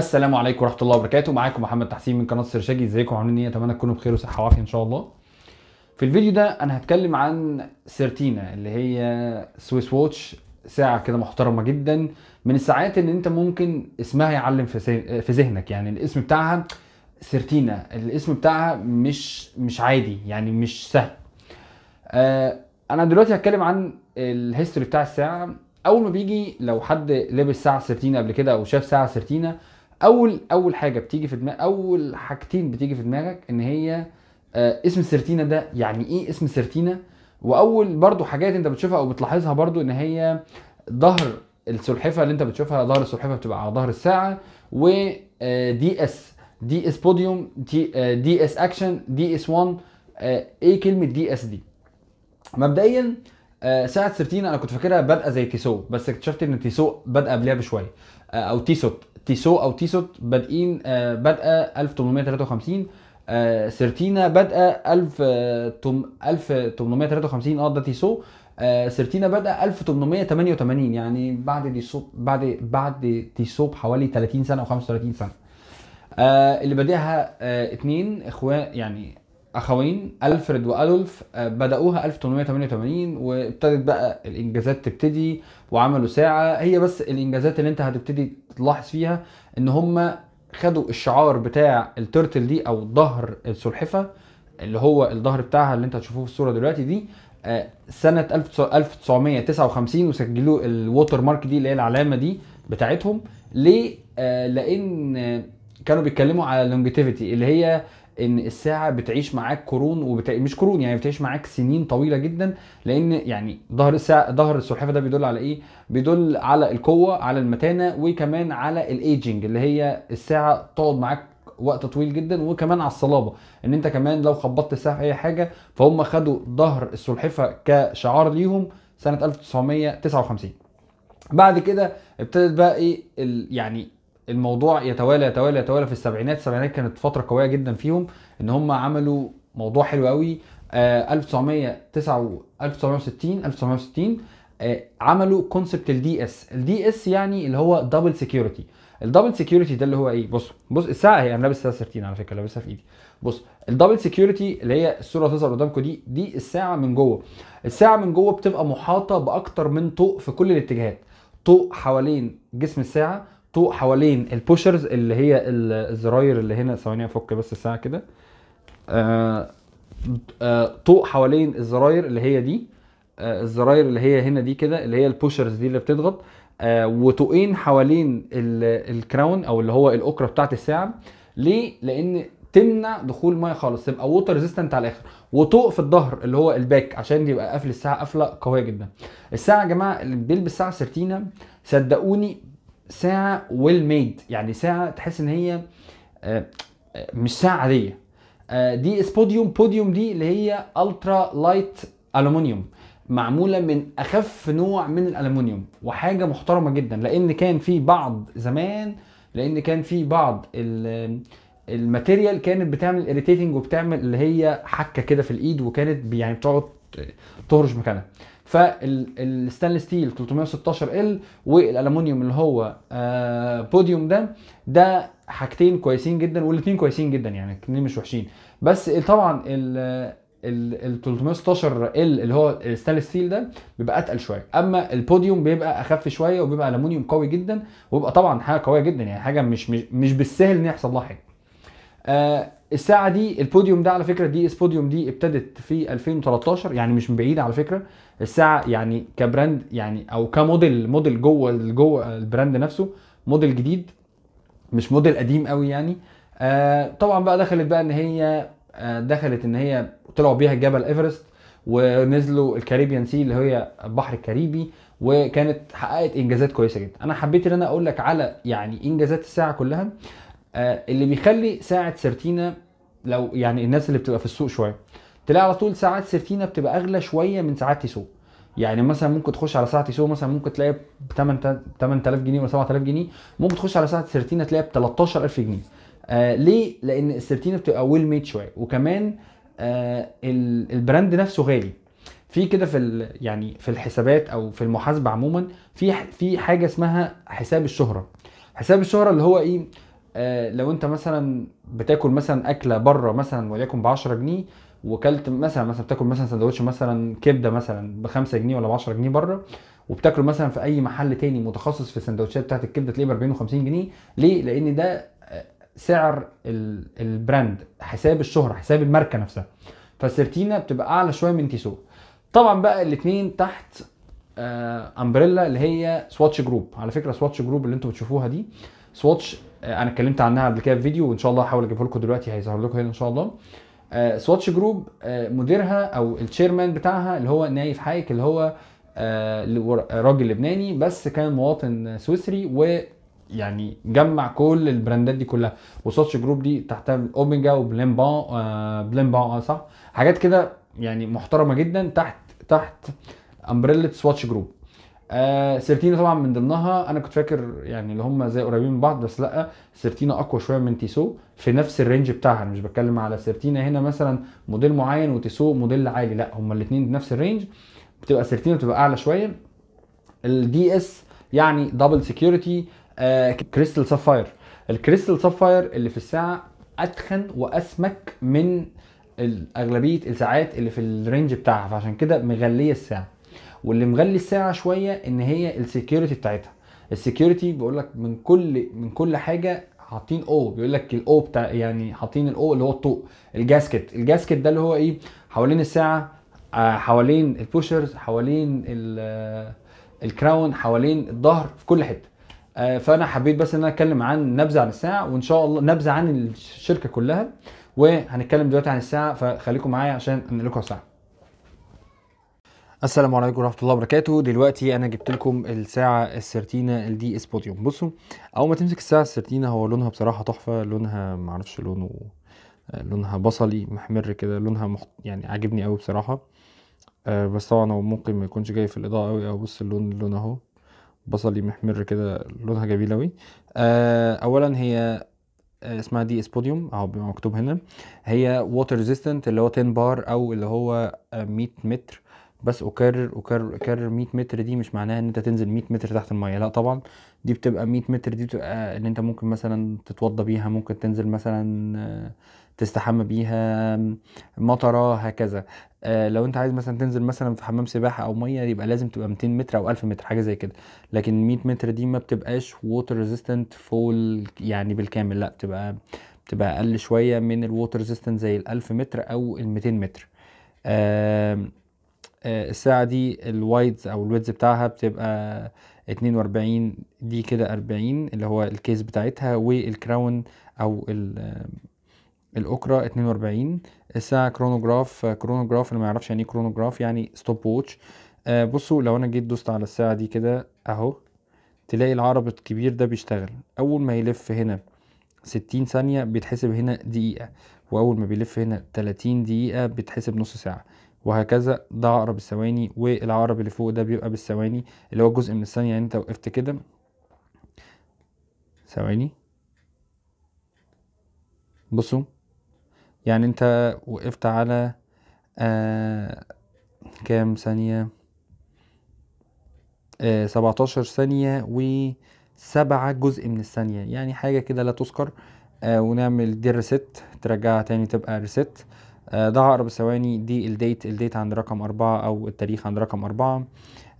السلام عليكم ورحمه الله وبركاته معاكم محمد تحسين من قناه السرشاجي ازيكم عاملين ايه اتمنى تكونوا بخير وصحه وعافيه ان شاء الله في الفيديو ده انا هتكلم عن سيرتينا اللي هي سويس ووتش ساعه كده محترمه جدا من الساعات اللي انت ممكن اسمها يعلم في ذهنك يعني الاسم بتاعها سيرتينا الاسم بتاعها مش مش عادي يعني مش سهل آه، انا دلوقتي هتكلم عن الهيستوري بتاع الساعه اول ما بيجي لو حد لبس ساعه سيرتينا قبل كده او شاف ساعه سيرتينا اول اول حاجه بتيجي في دماغ اول حاجتين بتيجي في دماغك ان هي آه اسم سرتينا ده يعني ايه اسم سرتينا واول برضو حاجات انت بتشوفها او بتلاحظها برضو ان هي ظهر السلحفه اللي انت بتشوفها ظهر السلحفه بتبقى على ظهر الساعه و دي اس دي اس بوديوم دي, اس اكشن دي اس 1 ايه كلمه دي اس دي مبدئيا آه، ساعة سرتينا انا كنت فاكرها بادئه زي تيسو بس اكتشفت ان تيسو بادئه قبلها بشويه آه، او تيسوت تيسو او تيسوت بادئين بادئه 1853 آه، سيرتينا بادئه آه، 1853 اه ده تيسو آه، سيرتينا بدأ 1888 يعني بعد تيسو بعد بعد تيسو بحوالي 30 سنه او 35 سنه اللي بادئها اثنين اخوان يعني اخوين الفريد والولف آه، بداوها 1888 وابتدت بقى الانجازات تبتدي وعملوا ساعه هي بس الانجازات اللي انت هتبتدي تلاحظ فيها ان هم خدوا الشعار بتاع الترتل دي او ظهر السلحفه اللي هو الظهر بتاعها اللي انت هتشوفوه في الصوره دلوقتي دي آه، سنه 1959 وسجلوا الووتر مارك دي اللي هي العلامه دي بتاعتهم ليه آه، لان كانوا بيتكلموا على اللونجيتيفيتي اللي هي ان الساعه بتعيش معاك قرون وبت... مش قرون يعني بتعيش معاك سنين طويله جدا لان يعني ظهر الساعه ظهر السلحفاه ده بيدل على ايه؟ بيدل على القوه على المتانه وكمان على الايجنج اللي هي الساعه تقعد معاك وقت طويل جدا وكمان على الصلابه ان انت كمان لو خبطت الساعه في اي حاجه فهم خدوا ظهر السلحفاه كشعار ليهم سنه 1959 بعد كده ابتدت بقى ايه يعني الموضوع يتوالى يتوالى يتوالى في السبعينات السبعينات كانت فتره قويه جدا فيهم ان هم عملوا موضوع حلو قوي آه 1969 1960 1960 آه عملوا كونسبت الدي اس الدي اس يعني اللي هو دبل سكيورتي الدبل سكيورتي ده اللي هو ايه بص بص الساعه هي انا لابس ساعه على فكره لابسها في ايدي بص الدبل سكيورتي اللي هي الصوره اللي تظهر قدامكم دي دي الساعه من جوه الساعه من جوه بتبقى محاطه باكتر من طوق في كل الاتجاهات طوق حوالين جسم الساعه طوق حوالين البوشرز اللي هي الزراير اللي هنا ثواني افك بس الساعه كده آه، آه، طوق حوالين الزراير اللي هي دي آه، الزراير اللي هي هنا دي كده اللي هي البوشرز دي اللي بتضغط وطوقين حوالين الكراون او اللي هو الاكره بتاعه الساعه ليه لان تمنع دخول ميه خالص تبقى ووتر ريزيستنت على الاخر وطوق في الظهر اللي هو الباك عشان يبقى قفل الساعه قفله قويه جدا الساعه يا جماعه اللي بيلبس ساعه سرتينا صدقوني ساعه ويل ميد يعني ساعه تحس ان هي آه، آه، مش ساعه عاديه آه، دي اسبوديوم بوديوم دي اللي هي الترا لايت الومنيوم معموله من اخف نوع من الالومنيوم وحاجه محترمه جدا لان كان في بعض زمان لان كان في بعض الماتيريال كانت بتعمل اريتيتنج وبتعمل اللي هي حكه كده في الايد وكانت يعني بتقعد تهرش مكانها فالستانل ستيل 316 ال والالومنيوم اللي هو آه، بوديوم ده ده حاجتين كويسين جدا والاثنين كويسين جدا يعني الاثنين مش وحشين بس طبعا ال ال 316 ال اللي هو الستانلس ستيل ده بيبقى اتقل شويه اما البوديوم بيبقى اخف شويه وبيبقى الومنيوم قوي جدا وبيبقى طبعا حاجه قويه جدا يعني حاجه مش مش, مش بالسهل ان يحصل لها حاجه آه، الساعه دي البوديوم ده على فكره دي اس بوديوم دي ابتدت في 2013 يعني مش من بعيد على فكره الساعه يعني كبراند يعني او كموديل موديل جوه جوه البراند نفسه موديل جديد مش موديل قديم قوي يعني آه طبعا بقى دخلت بقى ان هي آه دخلت ان هي طلعوا بيها جبل ايفرست ونزلوا الكاريبيان سي اللي هي البحر الكاريبي وكانت حققت انجازات كويسه جدا انا حبيت ان انا اقول لك على يعني انجازات الساعه كلها آه، اللي بيخلي ساعه سيرتينا لو يعني الناس اللي بتبقى في السوق شويه تلاقي على طول ساعات سيرتينا بتبقى اغلى شويه من ساعات تيسو يعني مثلا ممكن تخش على ساعه تيسو مثلا ممكن تلاقي ب 8000 جنيه ولا 7000 جنيه ممكن تخش على ساعه سيرتينا تلاقي ب 13000 جنيه آه ليه لان السيرتينا بتبقى ويل ميد شويه وكمان آه البراند نفسه غالي في كده في يعني في الحسابات او في المحاسبه عموما في في حاجه اسمها حساب الشهره حساب الشهره اللي هو ايه آه، لو انت مثلا بتاكل مثلا اكله بره مثلا وليكن ب 10 جنيه وكلت مثلا مثلا بتاكل مثلا سندوتش مثلا كبده مثلا ب 5 جنيه ولا ب 10 جنيه بره وبتاكله مثلا في اي محل تاني متخصص في السندوتشات بتاعت الكبده تلاقيه ب 40 و50 جنيه ليه؟ لان ده آه، سعر البراند حساب الشهره حساب الماركه نفسها فالسرتينا بتبقى اعلى شويه من تيسو طبعا بقى الاثنين تحت امبريلا آه، اللي هي سواتش جروب على فكره سواتش جروب اللي انتم بتشوفوها دي سواتش آه، انا اتكلمت عنها قبل كده في فيديو وان شاء الله هحاول اجيبها لكم دلوقتي هيظهر لكم هنا ان شاء الله سواتش آه، جروب آه، مديرها او التشيرمان بتاعها اللي هو نايف حايك اللي هو راجل لبناني بس كان مواطن سويسري و يعني جمع كل البراندات دي كلها وسواتش جروب دي تحتها اوميجا وبلينبان بلينبان اه صح حاجات كده يعني محترمه جدا تحت تحت امبريلا سواتش جروب آه، سيرتينا طبعا من ضمنها انا كنت فاكر يعني اللي هم زي قريبين من بعض بس لا سيرتينا اقوى شويه من تيسو في نفس الرينج بتاعها انا مش بتكلم على سيرتينا هنا مثلا موديل معين وتيسو موديل عالي لا هم الاثنين نفس الرينج بتبقى سيرتينا بتبقى اعلى شويه الدي اس يعني دبل سكيورتي كريستال سافاير الكريستال سافاير اللي في الساعه اتخن واسمك من اغلبيه الساعات اللي في الرينج بتاعها فعشان كده مغليه الساعه واللي مغلي الساعه شويه ان هي السكيورتي بتاعتها السكيورتي بيقول لك من كل من كل حاجه حاطين او بيقول لك الاو بتاع يعني حاطين الاو اللي هو الطوق الجاسكت الجاسكت ده اللي هو ايه حوالين الساعه آه، حوالين البوشرز حوالين الكراون آه، حوالين الظهر في كل حته آه، فانا حبيت بس ان انا اتكلم عن نبذه عن الساعه وان شاء الله نبذه عن الشركه كلها وهنتكلم دلوقتي عن الساعه فخليكم معايا عشان انقل لكم الساعه السلام عليكم ورحمه الله وبركاته دلوقتي انا جبت لكم الساعه السرتينا الدي اس بوديوم بصوا اول ما تمسك الساعه السرتينا هو لونها بصراحه تحفه لونها معرفش لونه لونها بصلي محمر كده لونها مخ... يعني عاجبني قوي بصراحه آه بس طبعا هو ممكن ما يكونش جاي في الاضاءه قوي او بص اللون اللون اهو بصلي محمر كده لونها جميل قوي آه اولا هي آه، اسمها دي اس بوديوم اهو مكتوب هنا هي ووتر ريزيستنت اللي هو 10 بار او اللي هو 100 متر بس اكرر اكرر اكرر 100 متر دي مش معناها ان انت تنزل 100 متر تحت الميه لا طبعا دي بتبقى 100 متر دي بتبقى ان انت ممكن مثلا تتوضى بيها ممكن تنزل مثلا تستحمى بيها مطره هكذا آه، لو انت عايز مثلا تنزل مثلا في حمام سباحه او ميه يبقى لازم تبقى 200 متر او 1000 متر حاجه زي كده لكن 100 متر دي ما بتبقاش ووتر ريزيستنت فول يعني بالكامل لا بتبقى بتبقى اقل شويه من الووتر ريزيستنت زي ال 1000 متر او ال 200 متر آه آه، الساعة دي الوايدز او الويدز بتاعها بتبقى 42 دي كده 40 اللي هو الكيس بتاعتها والكراون او آه، الاوكرا 42 الساعة كرونوجراف كرونوجراف اللي ما يعرفش يعني ايه كرونوجراف يعني ستوب ووتش آه، بصوا لو انا جيت دوست على الساعة دي كده اهو تلاقي العرب الكبير ده بيشتغل اول ما يلف هنا 60 ثانية بيتحسب هنا دقيقة واول ما بيلف هنا 30 دقيقة بيتحسب نص ساعة وهكذا ده عقرب الثواني والعقرب اللي فوق ده بيبقى بالثواني اللي هو جزء من الثانية يعني انت وقفت كده ثواني بصوا يعني انت وقفت على آه كام ثانية آه 17 ثانية وسبعة جزء من الثانية يعني حاجة كده لا تذكر آه ونعمل دي ريست ترجعها تاني تبقى ريست آه، ده عقرب الثواني دي الديت الديت عند رقم أربعة أو التاريخ عند رقم أربعة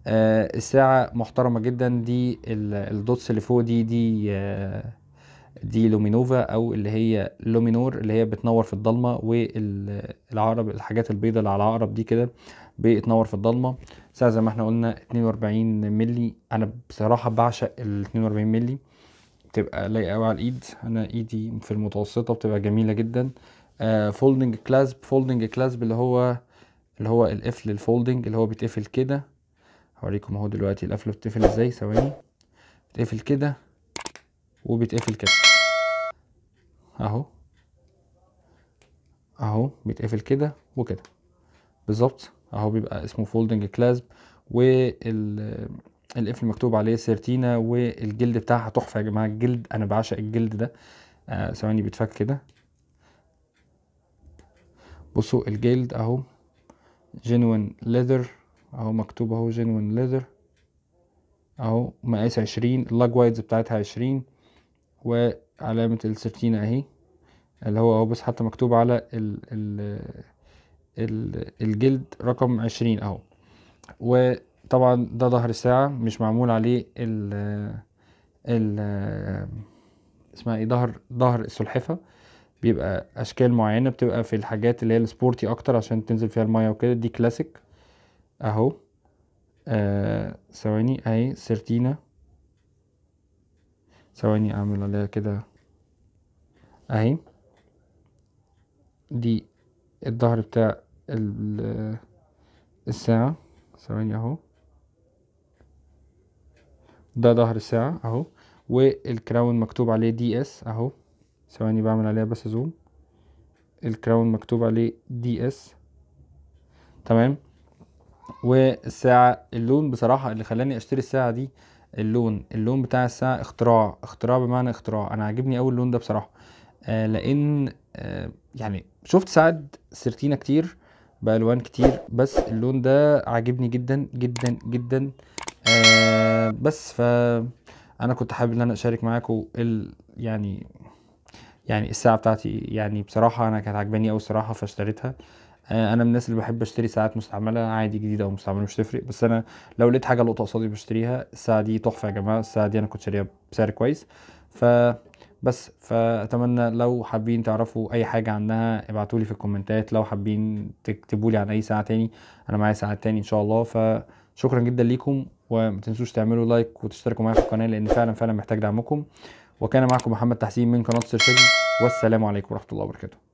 آه، الساعة محترمة جدا دي الدوتس اللي فوق دي دي آه، دي لومينوفا او اللي هي لومينور اللي هي بتنور في الضلمه والعقرب الحاجات البيضاء اللي على العقرب دي كده بتنور في الضلمه ساعه زي ما احنا قلنا 42 مللي انا بصراحه بعشق ال 42 مللي بتبقى لايقه أوي على الايد انا ايدي في المتوسطه بتبقى جميله جدا فولدنج كلاسب فولدنج كلاسب اللي هو اللي هو القفل الفولدنج اللي هو بيتقفل كده هوريكم اهو دلوقتي القفله بتتقفل ازاي ثواني بتقفل كده وبتقفل كده اهو اهو بيتقفل كده وكده بالظبط اهو بيبقى اسمه فولدنج كلاسب والقفل مكتوب عليه سيرتينا والجلد بتاعها تحفه يا جماعه الجلد انا بعشق الجلد ده آه، ثواني آه بيتفك كده بصوا الجلد اهو جنوين ليذر اهو مكتوب اهو جنوين ليذر اهو مقاس عشرين اللاج وايدز بتاعتها عشرين وعلامة السرتينة اهي اللي هو اهو بس حتى مكتوب على ال ال ال الجلد رقم عشرين اهو وطبعا ده ظهر الساعة مش معمول عليه ال ال اسمها ايه ظهر ظهر السلحفة بيبقى اشكال معينه بتبقى في الحاجات اللي هي السبورتي اكتر عشان تنزل فيها الميه وكده دي كلاسيك اهو آه ثواني اهي سيرتينا ثواني اعمل عليها كده اهي دي الظهر بتاع الساعة ثواني اهو ده ظهر الساعة اهو والكراون مكتوب عليه دي اس اهو ثواني بعمل عليها بس زوم الكراون مكتوب عليه دي اس تمام والساعة اللون بصراحة اللي خلاني اشتري الساعة دي اللون اللون بتاع الساعة اختراع اختراع بمعنى اختراع انا عاجبني اوي اللون ده بصراحة آه لان آه يعني شفت ساعات سرتينا كتير بالوان كتير بس اللون ده عاجبني جدا جدا جدا آه بس فأنا انا كنت حابب ان انا اشارك معاكم ال يعني يعني الساعه بتاعتي يعني بصراحه انا كانت عجباني أوي الصراحه فاشتريتها آه، انا من الناس اللي بحب اشتري ساعات مستعمله عادي جديده او مستعمله مش تفرق بس انا لو لقيت حاجه لقطه قصادي بشتريها الساعه دي تحفه يا جماعه الساعه دي انا كنت شاريها بسعر كويس ف بس فاتمنى لو حابين تعرفوا اي حاجه عنها ابعتوا لي في الكومنتات لو حابين تكتبوا لي عن اي ساعه تاني انا معايا ساعات تاني ان شاء الله فشكرا جدا ليكم وما تنسوش تعملوا لايك وتشتركوا معايا في القناه لان فعلا فعلا محتاج دعمكم وكان معكم محمد تحسين من قناه سيرشيل والسلام عليكم ورحمه الله وبركاته